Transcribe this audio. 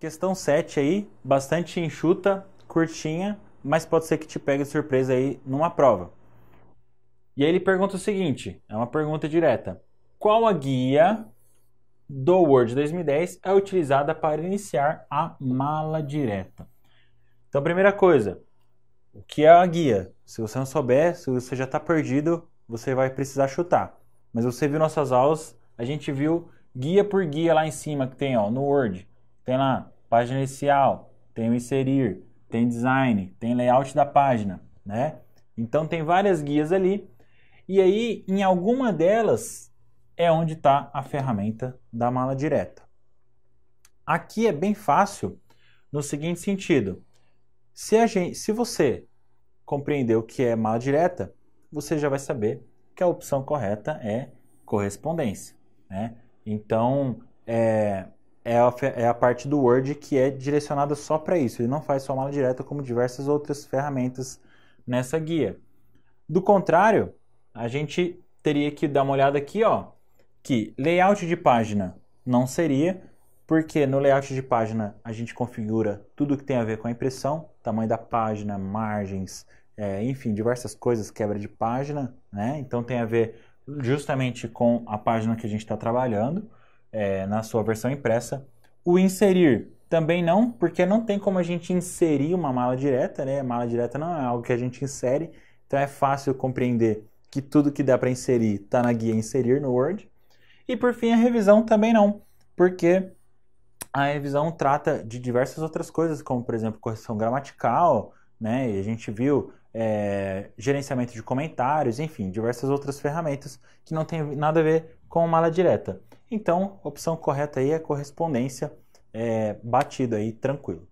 Questão 7 aí, bastante enxuta, curtinha, mas pode ser que te pegue de surpresa aí numa prova. E aí ele pergunta o seguinte, é uma pergunta direta. Qual a guia do Word 2010 é utilizada para iniciar a mala direta? Então, primeira coisa, o que é a guia? Se você não souber, se você já está perdido, você vai precisar chutar. Mas você viu nossas aulas, a gente viu guia por guia lá em cima que tem ó, no Word tem lá página inicial, tem o inserir, tem design, tem layout da página, né? Então tem várias guias ali. E aí, em alguma delas é onde está a ferramenta da mala direta. Aqui é bem fácil no seguinte sentido: se, a gente, se você compreender o que é mala direta, você já vai saber que a opção correta é correspondência. Né? Então, é, é a, é a parte do Word que é direcionada só para isso. Ele não faz mala direta como diversas outras ferramentas nessa guia. Do contrário, a gente teria que dar uma olhada aqui, ó, que layout de página não seria, porque no layout de página a gente configura tudo que tem a ver com a impressão, tamanho da página, margens, é, enfim, diversas coisas, quebra de página, né? Então tem a ver justamente com a página que a gente está trabalhando é, na sua versão impressa. O inserir também não, porque não tem como a gente inserir uma mala direta, né? Mala direta não é algo que a gente insere, então é fácil compreender que tudo que dá para inserir está na guia inserir no Word. E por fim, a revisão também não, porque a revisão trata de diversas outras coisas, como por exemplo correção gramatical, né? E a gente viu é, gerenciamento de comentários, enfim, diversas outras ferramentas que não tem nada a ver com mala direta. Então, a opção correta aí é correspondência é, batido aí, tranquilo.